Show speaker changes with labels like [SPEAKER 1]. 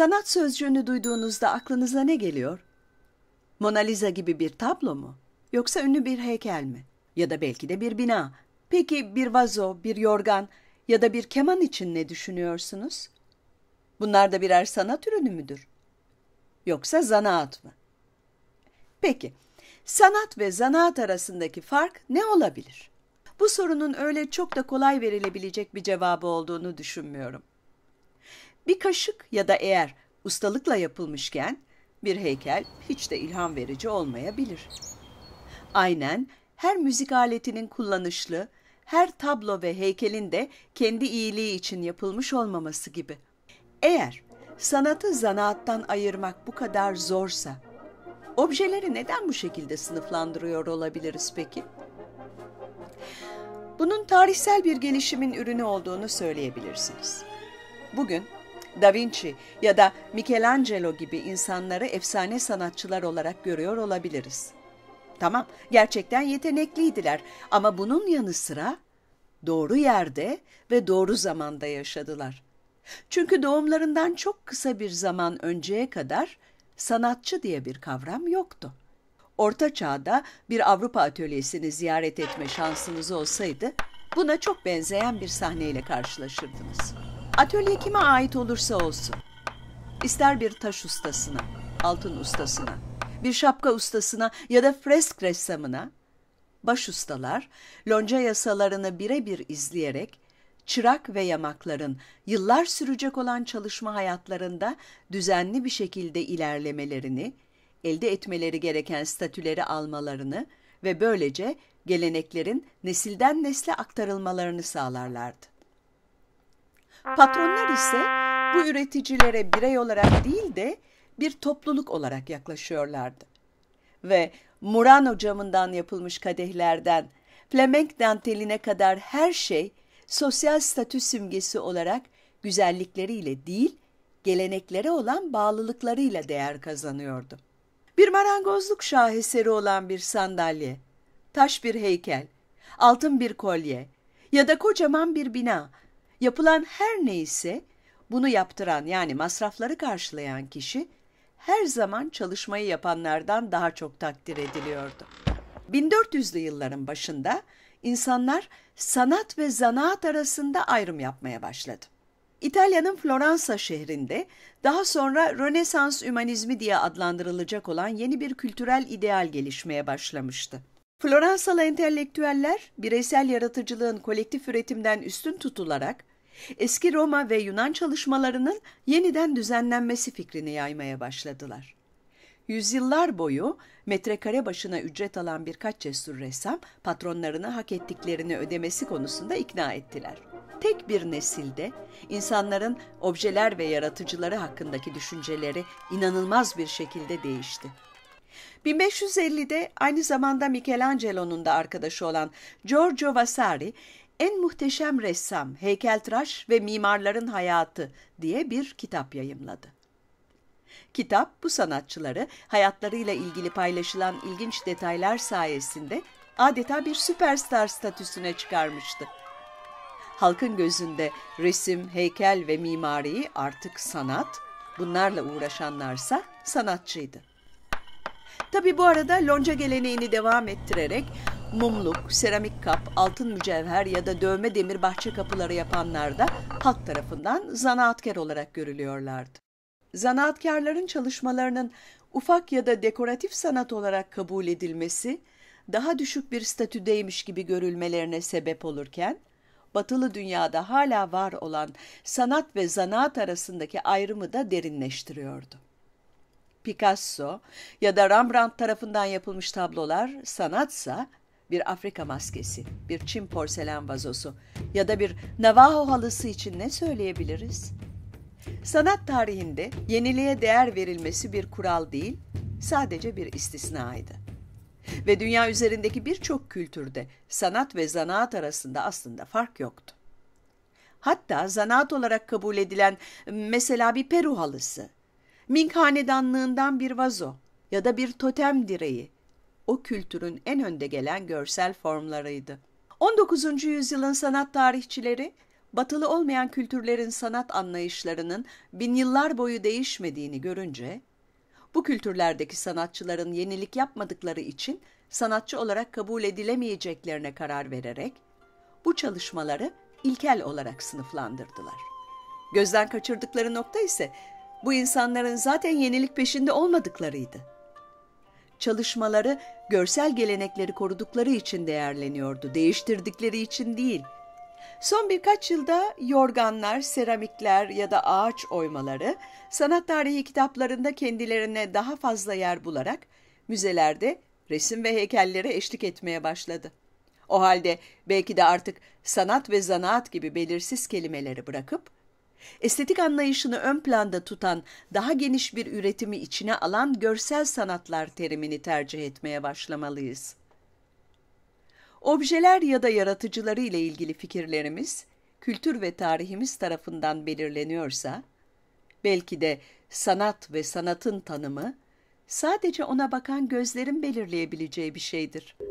[SPEAKER 1] Sanat sözcüğünü duyduğunuzda aklınıza ne geliyor? Mona Lisa gibi bir tablo mu? Yoksa ünlü bir heykel mi? Ya da belki de bir bina. Peki bir vazo, bir yorgan ya da bir keman için ne düşünüyorsunuz? Bunlar da birer sanat ürünü müdür? Yoksa zanaat mı? Peki, sanat ve zanaat arasındaki fark ne olabilir? Bu sorunun öyle çok da kolay verilebilecek bir cevabı olduğunu düşünmüyorum. Bir kaşık ya da eğer ustalıkla yapılmışken bir heykel hiç de ilham verici olmayabilir. Aynen her müzik aletinin kullanışlı, her tablo ve heykelin de kendi iyiliği için yapılmış olmaması gibi. Eğer sanatı zanaattan ayırmak bu kadar zorsa, objeleri neden bu şekilde sınıflandırıyor olabiliriz peki? Bunun tarihsel bir gelişimin ürünü olduğunu söyleyebilirsiniz. Bugün da Vinci ya da Michelangelo gibi insanları efsane sanatçılar olarak görüyor olabiliriz. Tamam, gerçekten yetenekliydiler ama bunun yanı sıra doğru yerde ve doğru zamanda yaşadılar. Çünkü doğumlarından çok kısa bir zaman önceye kadar sanatçı diye bir kavram yoktu. Orta Çağ'da bir Avrupa atölyesini ziyaret etme şansınız olsaydı buna çok benzeyen bir sahneyle karşılaşırdınız. Atölye kime ait olursa olsun. İster bir taş ustasına, altın ustasına, bir şapka ustasına ya da fresk ressamına, baş ustalar lonca yasalarını birebir izleyerek çırak ve yamakların yıllar sürecek olan çalışma hayatlarında düzenli bir şekilde ilerlemelerini, elde etmeleri gereken statüleri almalarını ve böylece geleneklerin nesilden nesle aktarılmalarını sağlarlardı. Patronlar ise bu üreticilere birey olarak değil de bir topluluk olarak yaklaşıyorlardı. Ve Murano camından yapılmış kadehlerden flamenk danteline kadar her şey sosyal statü simgesi olarak güzellikleriyle değil, geleneklere olan bağlılıklarıyla değer kazanıyordu. Bir marangozluk şaheseri olan bir sandalye, taş bir heykel, altın bir kolye ya da kocaman bir bina Yapılan her neyse bunu yaptıran yani masrafları karşılayan kişi her zaman çalışmayı yapanlardan daha çok takdir ediliyordu. 1400'lü yılların başında insanlar sanat ve zanaat arasında ayrım yapmaya başladı. İtalya'nın Floransa şehrinde daha sonra Rönesans Ümanizmi diye adlandırılacak olan yeni bir kültürel ideal gelişmeye başlamıştı. Floransalı entelektüeller bireysel yaratıcılığın kolektif üretimden üstün tutularak Eski Roma ve Yunan çalışmalarının yeniden düzenlenmesi fikrini yaymaya başladılar. Yüzyıllar boyu metrekare başına ücret alan birkaç cesur ressam patronlarını hak ettiklerini ödemesi konusunda ikna ettiler. Tek bir nesilde insanların objeler ve yaratıcıları hakkındaki düşünceleri inanılmaz bir şekilde değişti. 1550'de aynı zamanda Michelangelo'nun da arkadaşı olan Giorgio Vasari en Muhteşem Ressam, Heykeltıraş ve Mimarların Hayatı diye bir kitap yayımladı. Kitap bu sanatçıları hayatlarıyla ilgili paylaşılan ilginç detaylar sayesinde adeta bir süperstar statüsüne çıkarmıştı. Halkın gözünde resim, heykel ve mimariyi artık sanat, bunlarla uğraşanlarsa sanatçıydı. Tabi bu arada lonca geleneğini devam ettirerek mumluk, seramik kap, altın mücevher ya da dövme demir bahçe kapıları yapanlar da halk tarafından zanaatkar olarak görülüyorlardı. Zanaatkarların çalışmalarının ufak ya da dekoratif sanat olarak kabul edilmesi, daha düşük bir statüdeymiş gibi görülmelerine sebep olurken, batılı dünyada hala var olan sanat ve zanaat arasındaki ayrımı da derinleştiriyordu. Picasso ya da Rembrandt tarafından yapılmış tablolar sanatsa bir Afrika maskesi, bir Çin porselen vazosu ya da bir Navajo halısı için ne söyleyebiliriz? Sanat tarihinde yeniliğe değer verilmesi bir kural değil, sadece bir istisnaydı. Ve dünya üzerindeki birçok kültürde sanat ve zanaat arasında aslında fark yoktu. Hatta zanaat olarak kabul edilen mesela bir Peru halısı, Ming hanedanlığından bir vazo ya da bir totem direği o kültürün en önde gelen görsel formlarıydı. 19. yüzyılın sanat tarihçileri, batılı olmayan kültürlerin sanat anlayışlarının bin yıllar boyu değişmediğini görünce, bu kültürlerdeki sanatçıların yenilik yapmadıkları için sanatçı olarak kabul edilemeyeceklerine karar vererek, bu çalışmaları ilkel olarak sınıflandırdılar. Gözden kaçırdıkları nokta ise bu insanların zaten yenilik peşinde olmadıklarıydı çalışmaları görsel gelenekleri korudukları için değerleniyordu, değiştirdikleri için değil. Son birkaç yılda yorganlar, seramikler ya da ağaç oymaları sanat tarihi kitaplarında kendilerine daha fazla yer bularak müzelerde resim ve heykellere eşlik etmeye başladı. O halde belki de artık sanat ve zanaat gibi belirsiz kelimeleri bırakıp Estetik anlayışını ön planda tutan, daha geniş bir üretimi içine alan görsel sanatlar terimini tercih etmeye başlamalıyız. Objeler ya da yaratıcıları ile ilgili fikirlerimiz kültür ve tarihimiz tarafından belirleniyorsa, belki de sanat ve sanatın tanımı sadece ona bakan gözlerin belirleyebileceği bir şeydir.